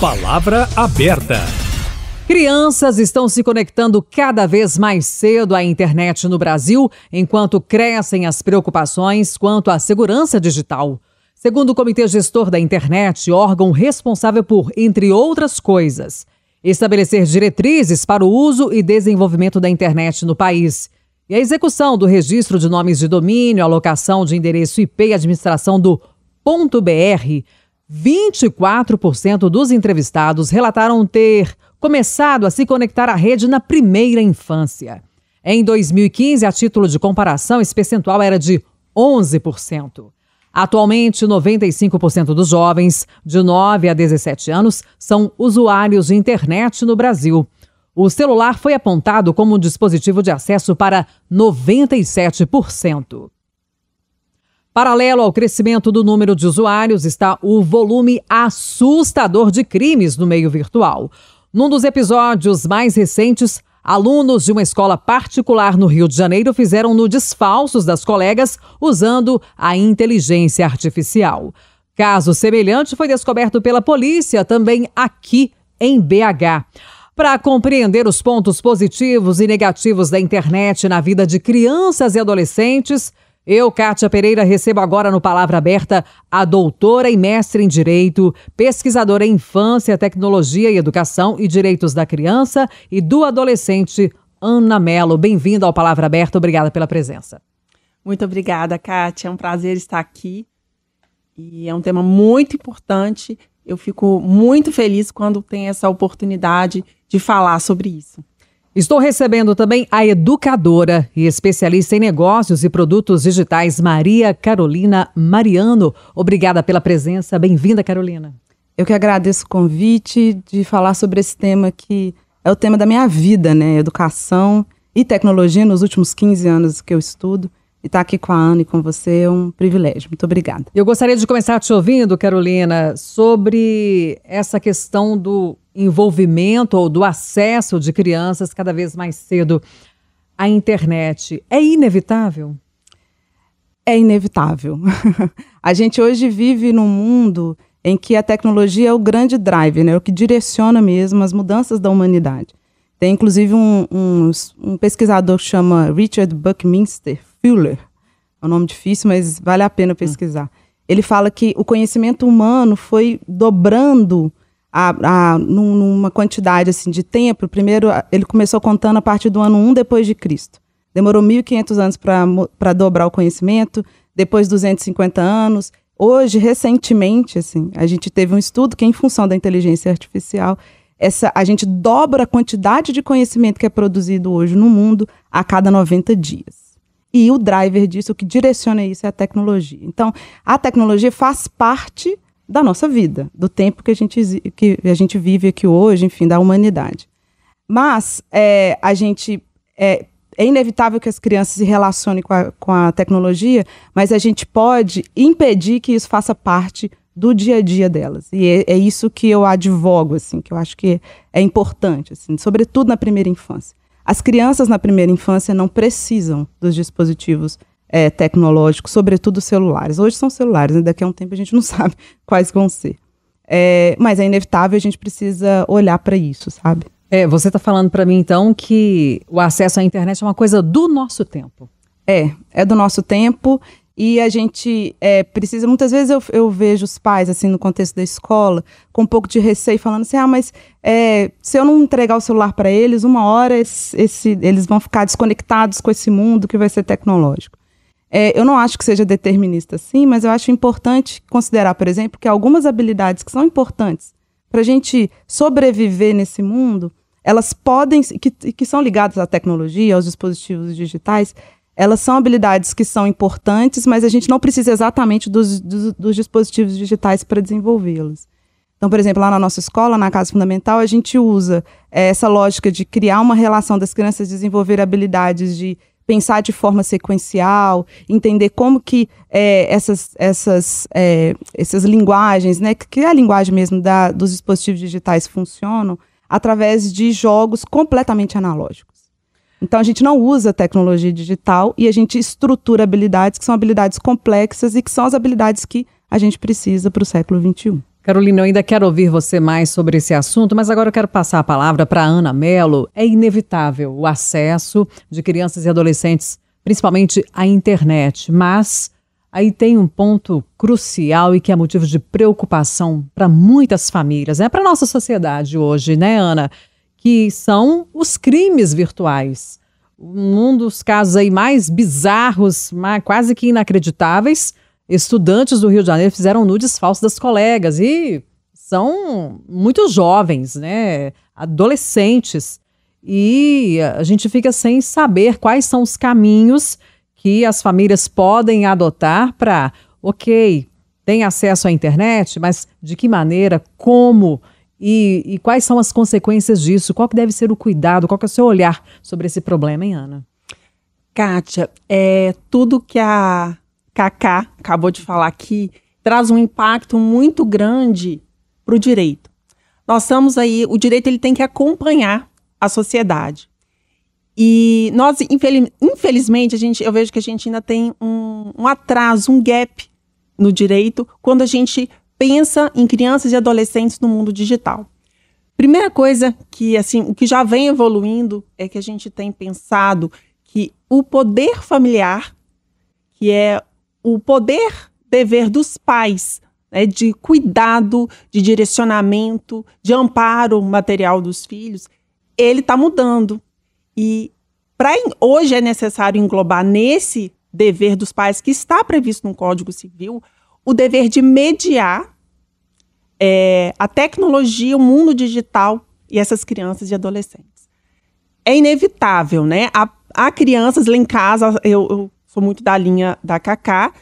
Palavra aberta. Crianças estão se conectando cada vez mais cedo à internet no Brasil, enquanto crescem as preocupações quanto à segurança digital. Segundo o Comitê Gestor da Internet, órgão responsável por, entre outras coisas, estabelecer diretrizes para o uso e desenvolvimento da internet no país. E a execução do registro de nomes de domínio, alocação de endereço IP e administração do .br 24% dos entrevistados relataram ter começado a se conectar à rede na primeira infância. Em 2015, a título de comparação, esse percentual era de 11%. Atualmente, 95% dos jovens de 9 a 17 anos são usuários de internet no Brasil. O celular foi apontado como um dispositivo de acesso para 97%. Paralelo ao crescimento do número de usuários está o volume assustador de crimes no meio virtual. Num dos episódios mais recentes, alunos de uma escola particular no Rio de Janeiro fizeram nudes falsos das colegas usando a inteligência artificial. Caso semelhante foi descoberto pela polícia também aqui em BH. Para compreender os pontos positivos e negativos da internet na vida de crianças e adolescentes, eu, Kátia Pereira, recebo agora no Palavra Aberta a doutora e mestre em Direito, pesquisadora em Infância, Tecnologia e Educação e Direitos da Criança e do Adolescente, Ana Mello. Bem-vinda ao Palavra Aberta, obrigada pela presença. Muito obrigada, Kátia. É um prazer estar aqui e é um tema muito importante. Eu fico muito feliz quando tem essa oportunidade de falar sobre isso. Estou recebendo também a educadora e especialista em negócios e produtos digitais, Maria Carolina Mariano. Obrigada pela presença. Bem-vinda, Carolina. Eu que agradeço o convite de falar sobre esse tema que é o tema da minha vida, né? Educação e tecnologia nos últimos 15 anos que eu estudo. E estar tá aqui com a Ana e com você é um privilégio. Muito obrigada. Eu gostaria de começar te ouvindo, Carolina, sobre essa questão do envolvimento ou do acesso de crianças cada vez mais cedo à internet. É inevitável? É inevitável. a gente hoje vive num mundo em que a tecnologia é o grande drive, né? É o que direciona mesmo as mudanças da humanidade. Tem inclusive um, um, um pesquisador que chama Richard Buckminster Fuller. É um nome difícil, mas vale a pena pesquisar. Ele fala que o conhecimento humano foi dobrando a, a, num, numa quantidade assim de tempo. Primeiro, ele começou contando a partir do ano 1 depois de Cristo. Demorou 1.500 anos para dobrar o conhecimento, depois 250 anos. Hoje, recentemente, assim, a gente teve um estudo que, em função da inteligência artificial, essa, a gente dobra a quantidade de conhecimento que é produzido hoje no mundo a cada 90 dias. E o driver disso, o que direciona isso é a tecnologia. Então, a tecnologia faz parte da nossa vida, do tempo que a gente, que a gente vive aqui hoje, enfim, da humanidade. Mas é, a gente é, é inevitável que as crianças se relacionem com a, com a, tecnologia, mas a gente pode impedir que isso faça parte do dia a dia delas. E é, é isso que eu advogo, assim, que eu acho que é importante, assim, sobretudo na primeira infância. As crianças na primeira infância não precisam dos dispositivos é, tecnológicos, sobretudo celulares. Hoje são celulares, né? daqui a um tempo a gente não sabe quais vão ser. É, mas é inevitável, a gente precisa olhar para isso, sabe? É, você está falando para mim então que o acesso à internet é uma coisa do nosso tempo. É, é do nosso tempo e a gente é, precisa. Muitas vezes eu, eu, vejo os pais, assim, no contexto da escola, com um pouco de receio, falando assim: ah, mas é, se eu não entregar o celular para eles, uma hora esse, esse, eles vão ficar desconectados com esse mundo que vai ser tecnológico. É, eu não acho que seja determinista assim, mas eu acho importante considerar, por exemplo, que algumas habilidades que são importantes para a gente sobreviver nesse mundo, elas podem, que, que são ligadas à tecnologia, aos dispositivos digitais, elas são habilidades que são importantes, mas a gente não precisa exatamente dos, dos, dos dispositivos digitais para desenvolvê-las. Então, por exemplo, lá na nossa escola, na Casa Fundamental, a gente usa é, essa lógica de criar uma relação das crianças desenvolver habilidades de pensar de forma sequencial, entender como que é, essas, essas, é, essas linguagens, né, que é a linguagem mesmo da, dos dispositivos digitais funcionam, através de jogos completamente analógicos. Então a gente não usa tecnologia digital e a gente estrutura habilidades que são habilidades complexas e que são as habilidades que a gente precisa para o século XXI. Carolina, eu ainda quero ouvir você mais sobre esse assunto, mas agora eu quero passar a palavra para Ana Mello. É inevitável o acesso de crianças e adolescentes, principalmente à internet, mas aí tem um ponto crucial e que é motivo de preocupação para muitas famílias, é né? para nossa sociedade hoje, né, Ana? que são os crimes virtuais. Um dos casos aí mais bizarros, quase que inacreditáveis, estudantes do Rio de Janeiro fizeram nudes falsos das colegas e são muito jovens, né, adolescentes. E a gente fica sem saber quais são os caminhos que as famílias podem adotar para, OK, tem acesso à internet, mas de que maneira, como e, e quais são as consequências disso? Qual que deve ser o cuidado? Qual que é o seu olhar sobre esse problema, hein, Ana? Kátia, é, tudo que a Cacá acabou de falar aqui traz um impacto muito grande para o direito. Nós estamos aí, o direito ele tem que acompanhar a sociedade. E nós, infelizmente, a gente, eu vejo que a gente ainda tem um, um atraso, um gap no direito, quando a gente pensa em crianças e adolescentes no mundo digital? Primeira coisa que assim, o que já vem evoluindo é que a gente tem pensado que o poder familiar, que é o poder dever dos pais, né, de cuidado, de direcionamento, de amparo material dos filhos, ele está mudando. E para hoje é necessário englobar nesse dever dos pais que está previsto no Código Civil o dever de mediar é, a tecnologia, o mundo digital e essas crianças e adolescentes. É inevitável, né? Há, há crianças lá em casa, eu, eu sou muito da linha da Cacá,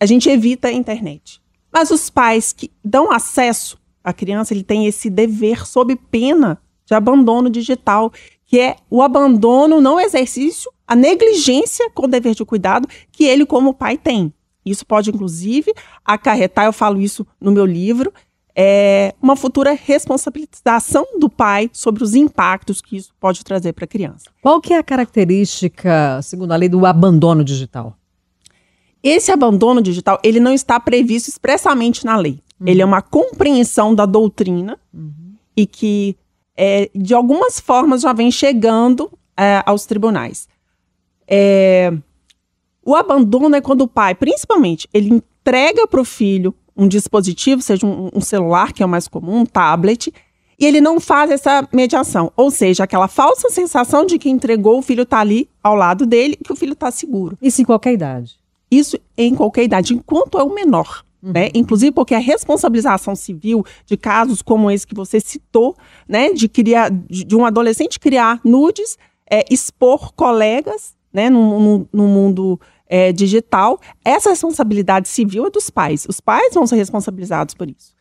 a gente evita a internet. Mas os pais que dão acesso à criança, ele tem esse dever sob pena de abandono digital, que é o abandono, não exercício, a negligência com o dever de cuidado que ele como pai tem. Isso pode, inclusive, acarretar, eu falo isso no meu livro, é, uma futura responsabilização do pai sobre os impactos que isso pode trazer para a criança. Qual que é a característica, segundo a lei, do abandono digital? Esse abandono digital, ele não está previsto expressamente na lei. Uhum. Ele é uma compreensão da doutrina uhum. e que, é, de algumas formas, já vem chegando é, aos tribunais. É, o abandono é quando o pai, principalmente, ele entrega para o filho um dispositivo, seja um, um, celular, que é o mais comum, um tablet, e ele não faz essa mediação. Ou seja, aquela falsa sensação de que entregou, o filho está ali ao lado dele, que o filho está seguro. Isso em qualquer idade. Isso em qualquer idade, enquanto é o menor. Uhum. Né? Inclusive porque a responsabilização civil de casos como esse que você citou, né, de, criar, de um adolescente criar nudes, é, expor colegas né, no, no, no mundo é, digital, essa responsabilidade civil é dos pais. Os pais vão ser responsabilizados por isso.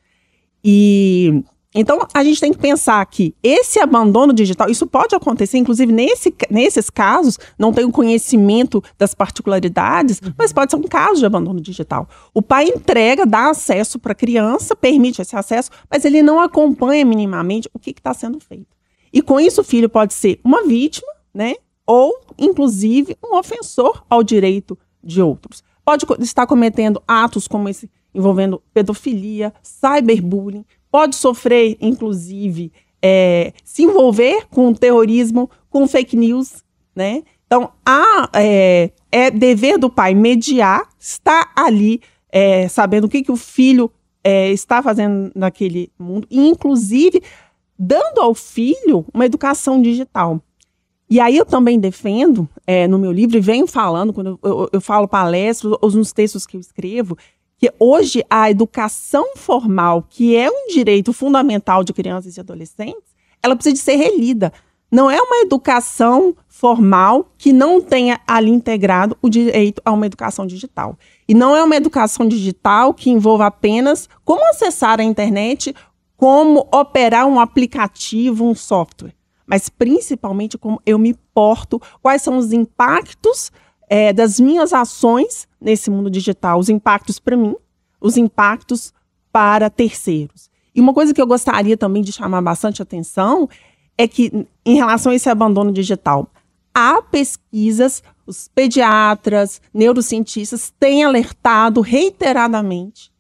E então a gente tem que pensar que esse abandono digital, isso pode acontecer, inclusive nesse, nesses casos, não tenho conhecimento das particularidades, uhum. mas pode ser um caso de abandono digital. O pai entrega, dá acesso para a criança, permite esse acesso, mas ele não acompanha minimamente o que está sendo feito. E com isso o filho pode ser uma vítima, né? Ou, inclusive, um ofensor ao direito de outros. Pode estar cometendo atos como esse envolvendo pedofilia, cyberbullying, pode sofrer, inclusive, é, se envolver com terrorismo, com fake news, né? Então, há, é, é dever do pai mediar, estar ali, é, sabendo o que, que o filho é, está fazendo naquele mundo, e, inclusive, dando ao filho uma educação digital. E aí eu também defendo é, no meu livro, e venho falando, quando eu, eu, eu falo palestras, ou nos textos que eu escrevo, que hoje a educação formal, que é um direito fundamental de crianças e adolescentes, ela precisa de ser relida. Não é uma educação formal que não tenha ali integrado o direito a uma educação digital. E não é uma educação digital que envolva apenas como acessar a internet, como operar um aplicativo, um software mas principalmente como eu me porto, quais são os impactos é, das minhas ações nesse mundo digital, os impactos para mim, os impactos para terceiros. E uma coisa que eu gostaria também de chamar bastante atenção é que, em relação a esse abandono digital, há pesquisas, os pediatras, neurocientistas têm alertado reiteradamente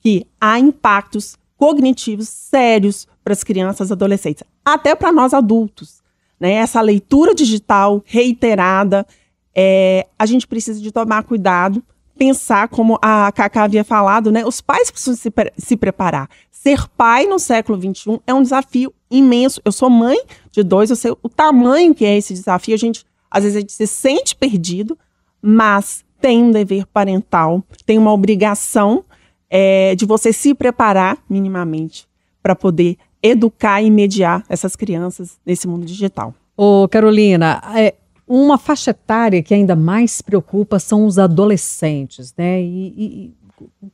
que há impactos cognitivos sérios para as crianças e adolescentes, até para nós adultos. Né? Essa leitura digital reiterada, é, a gente precisa de tomar cuidado, pensar como a Cacá havia falado, né? Os pais precisam se, pre se preparar. Ser pai no século XXI é um desafio imenso. Eu sou mãe de dois, eu sei o tamanho que é esse desafio. A gente, às vezes, a gente se sente perdido, mas tem um dever parental, tem uma obrigação é, de você se preparar minimamente para poder educar e mediar essas crianças nesse mundo digital. Ô, Carolina, é, uma faixa etária que ainda mais preocupa são os adolescentes, né? E, e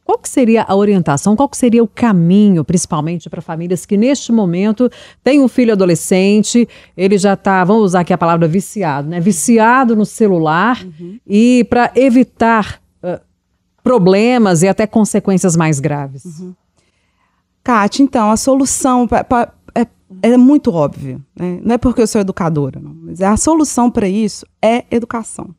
qual que seria a orientação, qual que seria o caminho, principalmente para famílias que neste momento têm um filho adolescente, ele já está, vamos usar aqui a palavra viciado, né? Viciado no celular uhum. e para evitar uh, problemas e até consequências mais graves. Uhum. Kátia, então, a solução pra, pra, é, é, muito óbvia. Né? Não é porque eu sou educadora, não. Mas é a solução para isso é educação.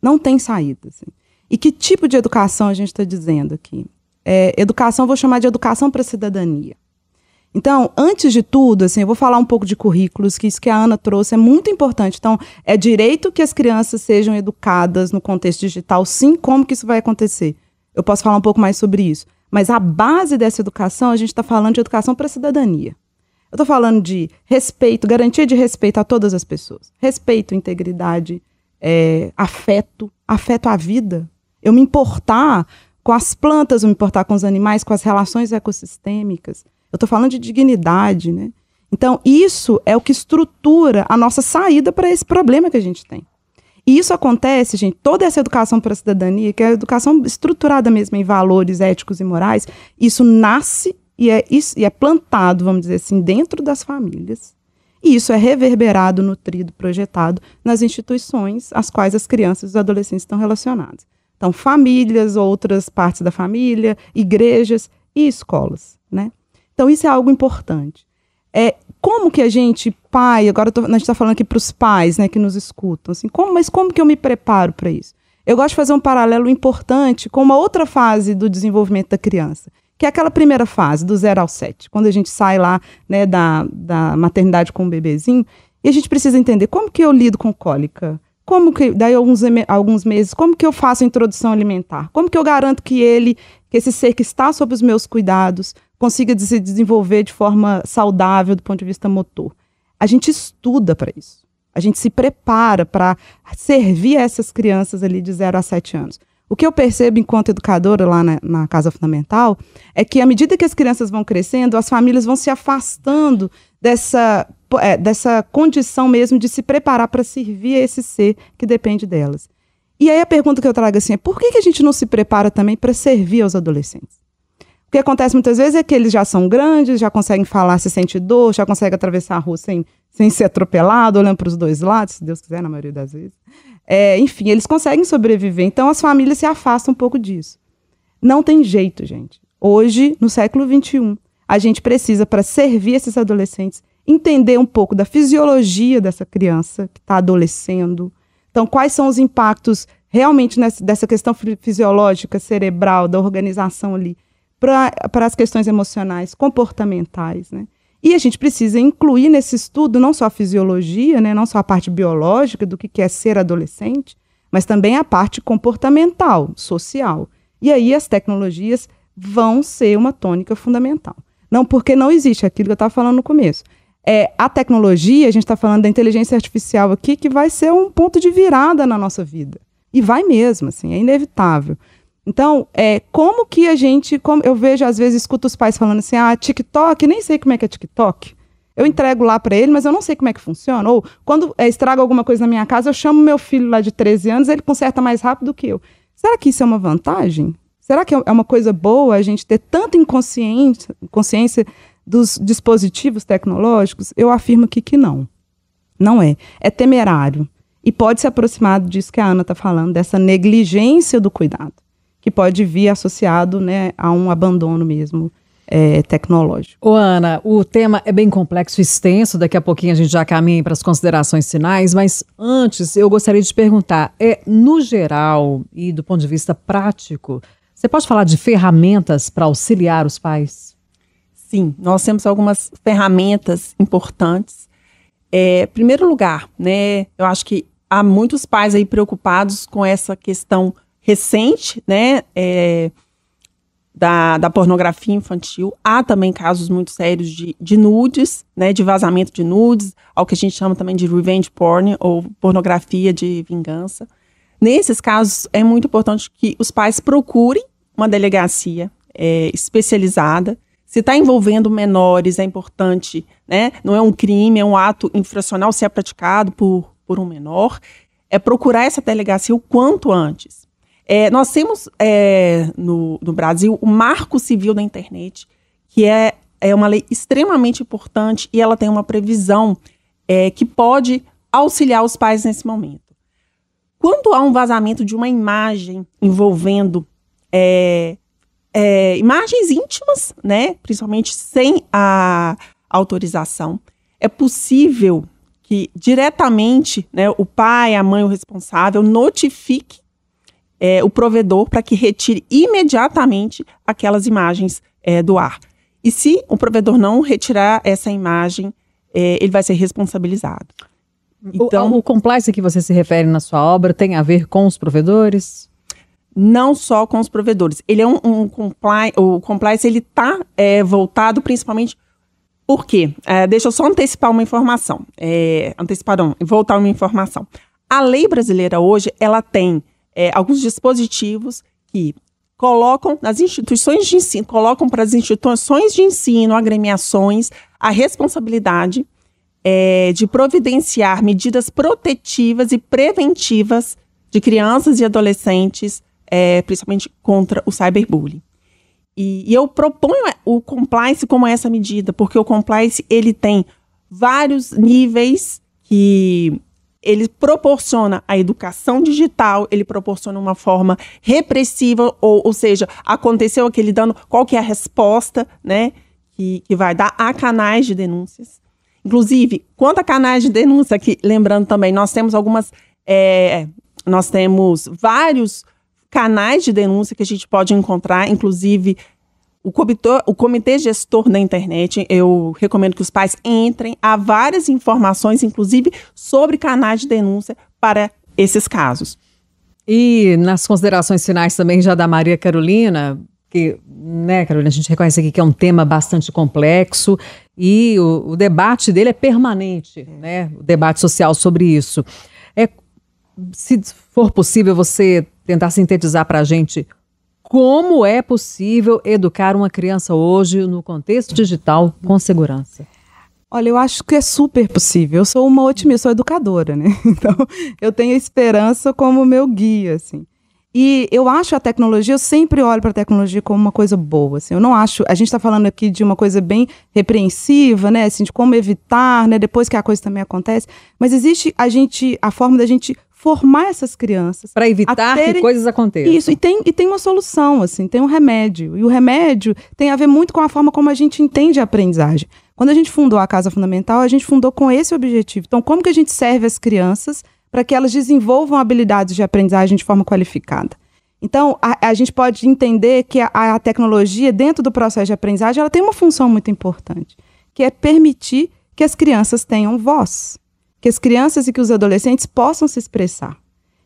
Não tem saída. Assim. E que tipo de educação a gente está dizendo aqui? É, educação, vou chamar de educação para a cidadania. Então, antes de tudo, assim, eu vou falar um pouco de currículos, que isso que a Ana trouxe é muito importante. Então, é direito que as crianças sejam educadas no contexto digital, sim, como que isso vai acontecer? Eu posso falar um pouco mais sobre isso. Mas a base dessa educação, a gente está falando de educação para a cidadania. Eu estou falando de respeito, garantia de respeito a todas as pessoas. Respeito, integridade, é, afeto, afeto à vida. Eu me importar com as plantas, eu me importar com os animais, com as relações ecossistêmicas. Eu estou falando de dignidade, né? Então, isso é o que estrutura a nossa saída para esse problema que a gente tem. E isso acontece, gente, toda essa educação para a cidadania, que é a educação estruturada mesmo em valores éticos e morais, isso nasce e é, isso, e é plantado, vamos dizer assim, dentro das famílias. E isso é reverberado, nutrido, projetado nas instituições às quais as crianças e os adolescentes estão relacionados. Então, famílias, outras partes da família, igrejas e escolas, né? Então, isso é algo importante. É, como que a gente, pai, agora tô, a gente está falando aqui para os pais, né, que nos escutam, assim, como, mas como que eu me preparo para isso? Eu gosto de fazer um paralelo importante com uma outra fase do desenvolvimento da criança, que é aquela primeira fase, do zero ao sete, quando a gente sai lá né, da, da maternidade com o bebezinho, e a gente precisa entender como que eu lido com cólica, como que, daí alguns, alguns meses, como que eu faço a introdução alimentar, como que eu garanto que ele, que esse ser que está sob os meus cuidados, consiga se desenvolver de forma saudável do ponto de vista motor. A gente estuda para isso. A gente se prepara para servir essas crianças ali de 0 a 7 anos. O que eu percebo enquanto educadora lá na, na, Casa Fundamental é que, à medida que as crianças vão crescendo, as famílias vão se afastando dessa, é, dessa condição mesmo de se preparar para servir a esse ser que depende delas. E aí a pergunta que eu trago assim é: por que, que a gente não se prepara também para servir aos adolescentes? O que acontece muitas vezes é que eles já são grandes, já conseguem falar se sente dor, já conseguem atravessar a rua sem, sem ser atropelado, olhando para os dois lados, se Deus quiser, na maioria das vezes. É, enfim, eles conseguem sobreviver. Então as famílias se afastam um pouco disso. Não tem jeito, gente. Hoje, no século XXI, a gente precisa, para servir esses adolescentes, entender um pouco da fisiologia dessa criança que está adolescendo. Então, quais são os impactos realmente nessa, dessa questão fisiológica, cerebral, da organização ali para as questões emocionais, comportamentais, né? E a gente precisa incluir nesse estudo não só a fisiologia, né, não só a parte biológica do que é ser adolescente, mas também a parte comportamental, social. E aí as tecnologias vão ser uma tônica fundamental. Não, porque não existe aquilo que eu estava falando no começo. É, a tecnologia, a gente está falando da inteligência artificial aqui, que vai ser um ponto de virada na nossa vida. E vai mesmo, assim, é inevitável. Então, é, como que a gente. Como, eu vejo, às vezes, escuto os pais falando assim: ah, TikTok, nem sei como é que é TikTok. Eu entrego lá para ele, mas eu não sei como é que funciona. Ou quando é, estraga alguma coisa na minha casa, eu chamo meu filho lá de 13 anos, ele conserta mais rápido que eu. Será que isso é uma vantagem? Será que é, é uma coisa boa a gente ter tanta inconsciência, consciência dos dispositivos tecnológicos? Eu afirmo que, que não. Não é. É temerário. E pode se aproximar disso que a Ana está falando, dessa negligência do cuidado que pode vir associado né, a um abandono mesmo é, tecnológico. Ô Ana, o tema é bem complexo e extenso, daqui a pouquinho a gente já caminha para as considerações finais, mas antes eu gostaria de perguntar, é no geral e do ponto de vista prático, você pode falar de ferramentas para auxiliar os pais? Sim, nós temos algumas ferramentas importantes. É, primeiro lugar, né, eu acho que há muitos pais aí preocupados com essa questão recente, né? É, da, da, pornografia infantil. Há também casos muito sérios de, de, nudes, né, de vazamento de nudes, ao que a gente chama também de revenge porn, ou pornografia de vingança. Nesses casos, é muito importante que os pais procurem uma delegacia é, especializada. Se está envolvendo menores, é importante, né? Não é um crime, é um ato infracional se é praticado por, por um menor. É procurar essa delegacia o quanto antes é, nós temos é, no, no Brasil o Marco Civil da Internet, que é, é uma lei extremamente importante e ela tem uma previsão é, que pode auxiliar os pais nesse momento. Quando há um vazamento de uma imagem envolvendo é, é, imagens íntimas, né, principalmente sem a autorização, é possível que diretamente né, o pai, a mãe, o responsável notifique é, o provedor para que retire imediatamente aquelas imagens é, do ar. E se o provedor não retirar essa imagem, é, ele vai ser responsabilizado. Então, o, o compliance que você se refere na sua obra tem a ver com os provedores? Não só com os provedores. Ele é um, um compliance, o compliance ele está é, voltado principalmente por quê? É, deixa eu só antecipar uma informação. É, antecipar não, voltar uma informação. A lei brasileira hoje, ela tem é, alguns dispositivos que colocam nas instituições de ensino, colocam para as instituições de ensino, agremiações, a responsabilidade é, de providenciar medidas protetivas e preventivas de crianças e adolescentes, é, principalmente contra o cyberbullying. E, e eu proponho o compliance como essa medida, porque o compliance ele tem vários níveis que ele proporciona a educação digital, ele proporciona uma forma repressiva, ou, ou seja, aconteceu aquele dano, qual que é a resposta, né, que, que vai dar a canais de denúncias. Inclusive, quanto a canais de denúncia, que lembrando também, nós temos algumas, é, é nós temos vários canais de denúncia que a gente pode encontrar, inclusive o comitê, o comitê gestor da internet, eu recomendo que os pais entrem. Há várias informações, inclusive, sobre canais de denúncia para esses casos. E nas considerações finais também já da Maria Carolina, que, né, Carolina, a gente reconhece aqui que é um tema bastante complexo e o, o debate dele é permanente, né? O debate social sobre isso. É, se for possível, você tentar sintetizar para a gente como é possível educar uma criança hoje no contexto digital com segurança? Olha, eu acho que é super possível. Eu sou uma otimista, sou educadora, né? Então, eu tenho a esperança como meu guia, assim. E eu acho a tecnologia, eu sempre olho para a tecnologia como uma coisa boa, assim. Eu não acho, a gente está falando aqui de uma coisa bem repreensiva, né? Assim, de como evitar, né? Depois que a coisa também acontece. Mas existe a gente, a forma da gente formar essas crianças para evitar terem... que coisas aconteçam. Isso, e tem, e tem uma solução, assim, tem um remédio. E o remédio tem a ver muito com a forma como a gente entende a aprendizagem. Quando a gente fundou a Casa Fundamental, a gente fundou com esse objetivo. Então, como que a gente serve as crianças para que elas desenvolvam habilidades de aprendizagem de forma qualificada? Então, a, a gente pode entender que a, a tecnologia, dentro do processo de aprendizagem, ela tem uma função muito importante, que é permitir que as crianças tenham voz que as crianças e que os adolescentes possam se expressar.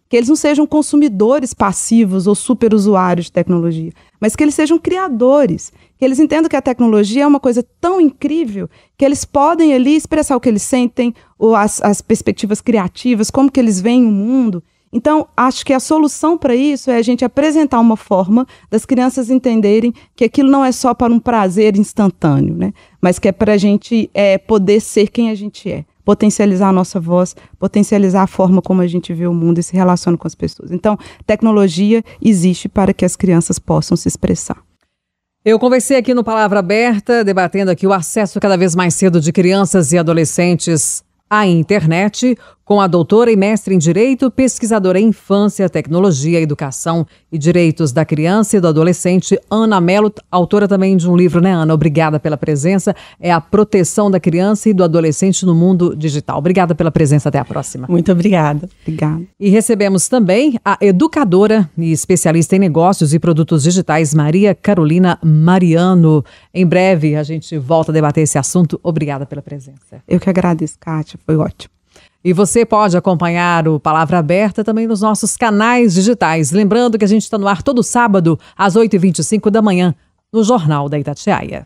Que eles não sejam consumidores passivos ou superusuários de tecnologia, mas que eles sejam criadores, que eles entendam que a tecnologia é uma coisa tão incrível que eles podem ali expressar o que eles sentem, ou as, as perspectivas criativas, como que eles veem o mundo. Então, acho que a solução para isso é a gente apresentar uma forma das crianças entenderem que aquilo não é só para um prazer instantâneo, né? mas que é para a gente é, poder ser quem a gente é potencializar a nossa voz, potencializar a forma como a gente vê o mundo e se relaciona com as pessoas. Então, tecnologia existe para que as crianças possam se expressar. Eu conversei aqui no Palavra Aberta, debatendo aqui o acesso cada vez mais cedo de crianças e adolescentes à internet, com a doutora e mestre em Direito, pesquisadora em Infância, Tecnologia, Educação e Direitos da Criança e do Adolescente, Ana Mello, autora também de um livro, né, Ana? Obrigada pela presença. É a proteção da criança e do adolescente no mundo digital. Obrigada pela presença. Até a próxima. Muito obrigada. Obrigada. E recebemos também a educadora e especialista em negócios e produtos digitais, Maria Carolina Mariano. Em breve a gente volta a debater esse assunto. Obrigada pela presença. Eu que agradeço, Kátia. Foi ótimo. E você pode acompanhar o Palavra Aberta também nos nossos canais digitais. Lembrando que a gente está no ar todo sábado, às 8h25 da manhã, no Jornal da Itatiaia.